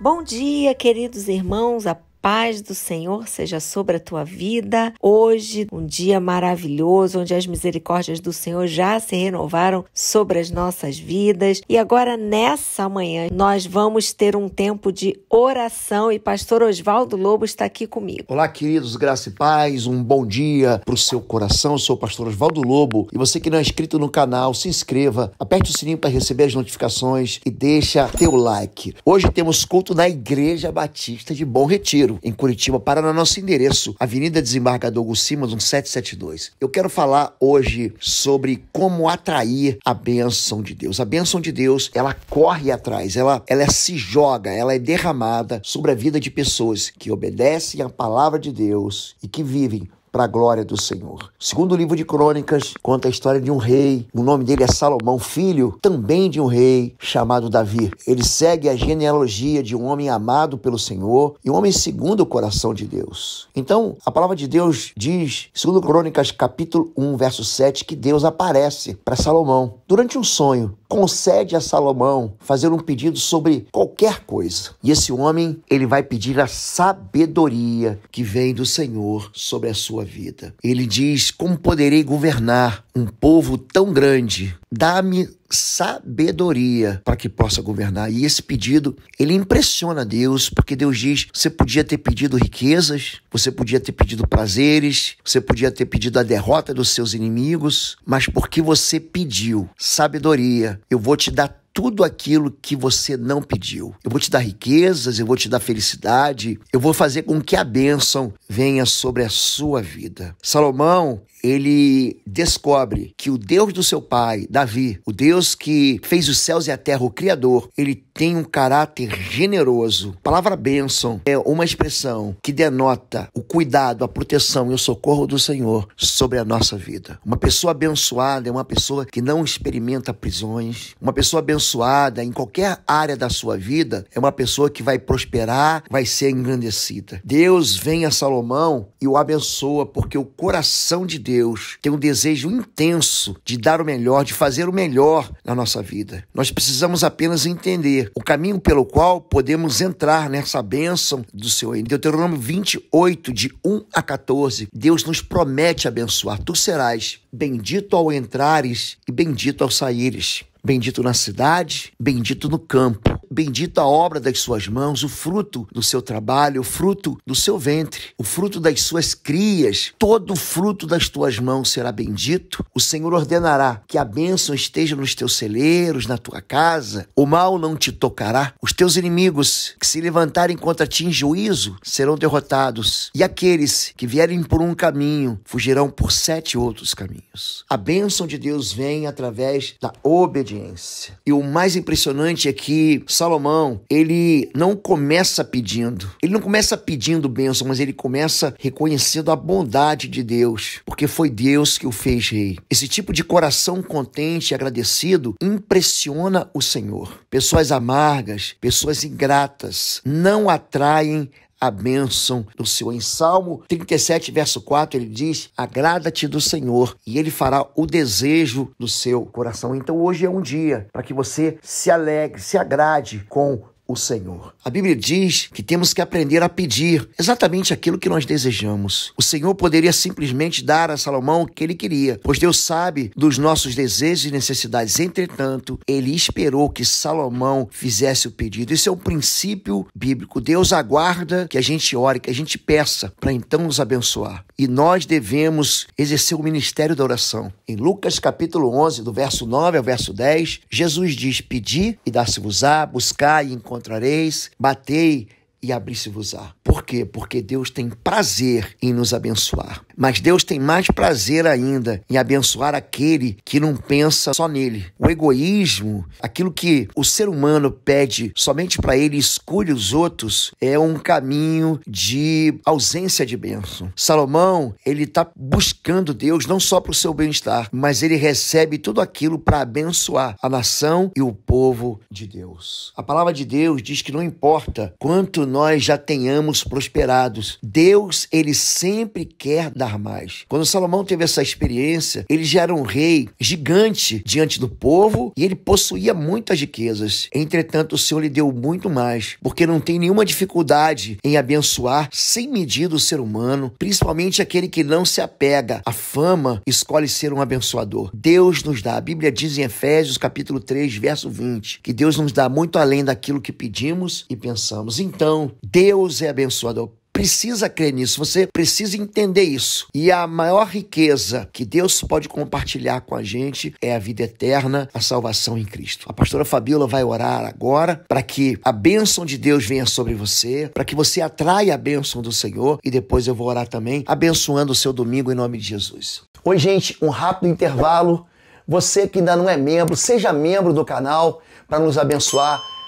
Bom dia, queridos irmãos, a paz do Senhor seja sobre a tua vida. Hoje, um dia maravilhoso, onde as misericórdias do Senhor já se renovaram sobre as nossas vidas. E agora, nessa manhã, nós vamos ter um tempo de oração e pastor Oswaldo Lobo está aqui comigo. Olá, queridos, graça e paz, um bom dia para o seu coração. Eu sou o pastor Oswaldo Lobo e você que não é inscrito no canal, se inscreva, aperte o sininho para receber as notificações e deixa teu like. Hoje temos culto na Igreja Batista de Bom Retiro em Curitiba, para no nosso endereço, Avenida Desembargador Gucimas, 1772. Eu quero falar hoje sobre como atrair a bênção de Deus. A bênção de Deus, ela corre atrás, ela, ela se joga, ela é derramada sobre a vida de pessoas que obedecem à palavra de Deus e que vivem para a glória do Senhor. O segundo livro de Crônicas conta a história de um rei, o nome dele é Salomão, filho também de um rei chamado Davi. Ele segue a genealogia de um homem amado pelo Senhor e um homem segundo o coração de Deus. Então, a palavra de Deus diz, segundo Crônicas capítulo 1, verso 7, que Deus aparece para Salomão durante um sonho concede a Salomão fazer um pedido sobre qualquer coisa. E esse homem, ele vai pedir a sabedoria que vem do Senhor sobre a sua vida. Ele diz: Como poderei governar um povo tão grande? Dá-me sabedoria para que possa governar. E esse pedido, ele impressiona Deus, porque Deus diz: você podia ter pedido riquezas, você podia ter pedido prazeres, você podia ter pedido a derrota dos seus inimigos, mas porque você pediu sabedoria, eu vou te dar tudo aquilo que você não pediu. Eu vou te dar riquezas, eu vou te dar felicidade, eu vou fazer com que a bênção venha sobre a sua vida. Salomão, ele descobre que o Deus do seu pai, Davi, o Deus que fez os céus e a terra, o Criador, ele tem um caráter generoso. A palavra bênção é uma expressão que denota o cuidado, a proteção e o socorro do Senhor sobre a nossa vida. Uma pessoa abençoada é uma pessoa que não experimenta prisões. Uma pessoa abençoada em qualquer área da sua vida é uma pessoa que vai prosperar, vai ser engrandecida. Deus vem a Salomão e o abençoa porque o coração de Deus tem um desejo intenso de dar o melhor, de fazer o melhor na nossa vida. Nós precisamos apenas entender o caminho pelo qual podemos entrar nessa bênção do Senhor. Em Deuteronômio 28, de 1 a 14, Deus nos promete abençoar. Tu serás bendito ao entrares e bendito ao saíres. Bendito na cidade, bendito no campo. bendito a obra das suas mãos, o fruto do seu trabalho, o fruto do seu ventre, o fruto das suas crias. Todo o fruto das tuas mãos será bendito. O Senhor ordenará que a bênção esteja nos teus celeiros, na tua casa. O mal não te tocará. Os teus inimigos que se levantarem contra ti em juízo serão derrotados. E aqueles que vierem por um caminho fugirão por sete outros caminhos. A bênção de Deus vem através da obediência obediência. E o mais impressionante é que Salomão, ele não começa pedindo. Ele não começa pedindo bênção, mas ele começa reconhecendo a bondade de Deus, porque foi Deus que o fez rei. Esse tipo de coração contente e agradecido impressiona o Senhor. Pessoas amargas, pessoas ingratas não atraem a bênção do Senhor. Em Salmo 37, verso 4, ele diz: Agrada-te do Senhor, e ele fará o desejo do seu coração. Então hoje é um dia para que você se alegre, se agrade com o Senhor. A Bíblia diz que temos que aprender a pedir exatamente aquilo que nós desejamos. O Senhor poderia simplesmente dar a Salomão o que ele queria, pois Deus sabe dos nossos desejos e necessidades. Entretanto, ele esperou que Salomão fizesse o pedido. Isso é um princípio bíblico. Deus aguarda que a gente ore, que a gente peça, para então nos abençoar. E nós devemos exercer o ministério da oração. Em Lucas capítulo 11, do verso 9 ao verso 10, Jesus diz: Pedi e dar-se-vos-á, buscar e encontrar encontrareis, batei e abrir-se-vos-á. Por quê? Porque Deus tem prazer em nos abençoar. Mas Deus tem mais prazer ainda em abençoar aquele que não pensa só nele. O egoísmo, aquilo que o ser humano pede somente para ele e escolhe os outros, é um caminho de ausência de bênção. Salomão, ele está buscando Deus não só para o seu bem-estar, mas ele recebe tudo aquilo para abençoar a nação e o povo de Deus. A palavra de Deus diz que não importa quanto nós já tenhamos prosperados. Deus, ele sempre quer dar mais. Quando Salomão teve essa experiência, ele já era um rei gigante diante do povo e ele possuía muitas riquezas. Entretanto, o Senhor lhe deu muito mais, porque não tem nenhuma dificuldade em abençoar sem medida o ser humano, principalmente aquele que não se apega à fama, escolhe ser um abençoador. Deus nos dá. A Bíblia diz em Efésios capítulo 3, verso 20, que Deus nos dá muito além daquilo que pedimos e pensamos. Então, Deus é abençoador abençoador precisa crer nisso, você precisa entender isso. E a maior riqueza que Deus pode compartilhar com a gente é a vida eterna, a salvação em Cristo. A pastora Fabíola vai orar agora para que a bênção de Deus venha sobre você, para que você atraia a bênção do Senhor e depois eu vou orar também, abençoando o seu domingo em nome de Jesus. Oi, gente, um rápido intervalo. Você que ainda não é membro, seja membro do canal para nos abençoar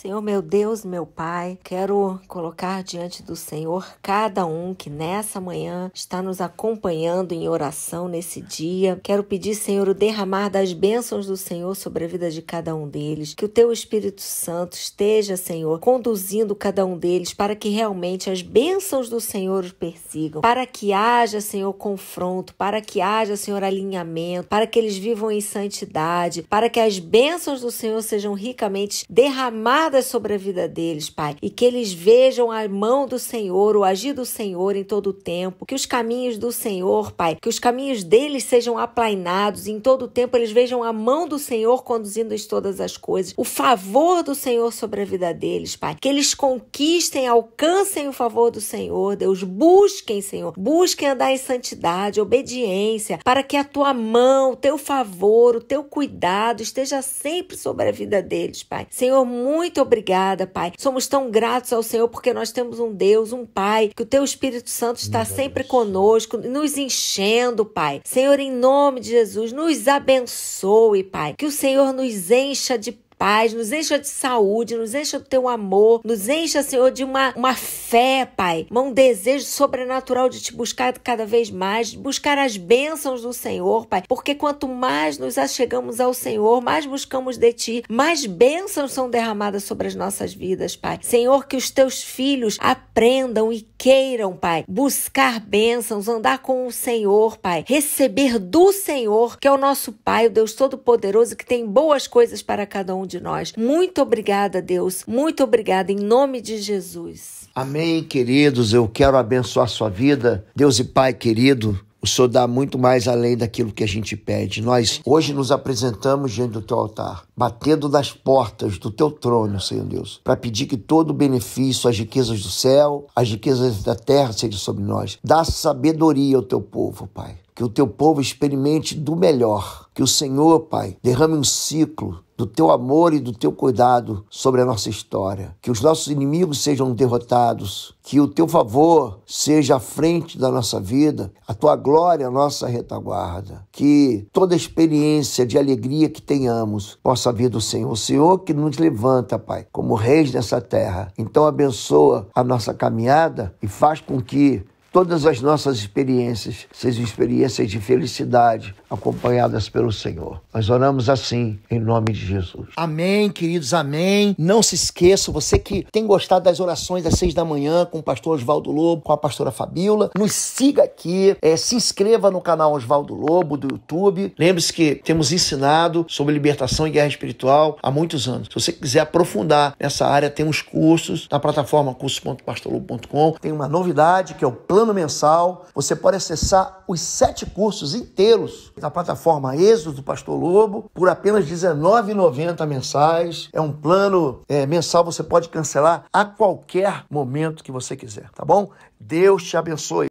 Senhor meu Deus, meu Pai, quero colocar diante do Senhor cada um que nessa manhã está nos acompanhando em oração nesse dia. Quero pedir, Senhor, o derramar das bênçãos do Senhor sobre a vida de cada um deles. Que o teu Espírito Santo esteja, Senhor, conduzindo cada um deles para que realmente as bênçãos do Senhor os persigam, para que haja, Senhor, confronto, para que haja, Senhor, alinhamento, para que eles vivam em santidade, para que as bênçãos do Senhor sejam ricamente derramadas sobre a vida deles, Pai, e que eles vejam a mão do Senhor, o agir do Senhor em todo o tempo, que os caminhos do Senhor, Pai, que os caminhos deles sejam aplainados, e em todo o tempo eles vejam a mão do Senhor conduzindo todas as coisas, o favor do Senhor sobre a vida deles, Pai, que eles conquistem, alcancem o favor do Senhor, Deus, busquem, Senhor, busquem andar em santidade, obediência, para que a tua mão, o teu favor, o teu cuidado esteja sempre sobre a vida deles, Pai. Senhor, muito muito obrigada, Pai. Somos tão gratos ao Senhor porque nós temos um Deus, um Pai, que o teu Espírito Santo está sempre conosco, nos enchendo, Pai. Senhor, em nome de Jesus, nos abençoe, Pai. Que o Senhor nos encha de paz, nos encha de saúde, nos encha do teu amor, nos encha, Senhor, de uma, uma fé, Pai, um desejo sobrenatural de te buscar cada vez mais, buscar as bênçãos do Senhor, Pai, porque quanto mais nos achegamos ao Senhor, mais buscamos de Ti, mais bênçãos são derramadas sobre as nossas vidas, Pai. Senhor, que os Teus filhos aprendam e queiram, Pai, buscar bênçãos, andar com o Senhor, Pai, receber do Senhor, que é o nosso Pai, o Deus Todo-Poderoso, que tem boas coisas para cada um de nós. Muito obrigada, Deus. Muito obrigada, em nome de Jesus. Amém. Amém, queridos. Eu quero abençoar sua vida. Deus e Pai querido, o Senhor dá muito mais além daquilo que a gente pede. Nós hoje nos apresentamos diante do teu altar, batendo nas portas do teu trono, Senhor Deus, para pedir que todo o benefício, as riquezas do céu, as riquezas da terra sejam sobre nós. Dá sabedoria ao teu povo, Pai que o teu povo experimente do melhor. Que o Senhor, Pai, derrame um ciclo do teu amor e do teu cuidado sobre a nossa história. Que os nossos inimigos sejam derrotados, que o teu favor seja à frente da nossa vida, a tua glória a nossa retaguarda. Que toda experiência de alegria que tenhamos possa vir do Senhor. O Senhor que nos levanta, Pai, como reis dessa terra. Então abençoa a nossa caminhada e faz com que Todas as nossas experiências sejam experiências de felicidade acompanhadas pelo Senhor. Nós oramos assim, em nome de Jesus. Amém, queridos, amém. Não se esqueça, você que tem gostado das orações às seis da manhã com o pastor Oswaldo Lobo, com a pastora Fabíola, nos siga aqui, é, se inscreva no canal Oswaldo Lobo do YouTube. Lembre-se que temos ensinado sobre libertação e guerra espiritual há muitos anos. Se você quiser aprofundar nessa área, tem uns cursos na plataforma curso.pastolobo.com. Tem uma novidade que é o plano plano mensal, você pode acessar os sete cursos inteiros da plataforma Êxodo do Pastor Lobo por apenas R$19,90 mensais. É um plano é, mensal, você pode cancelar a qualquer momento que você quiser, tá bom? Deus te abençoe.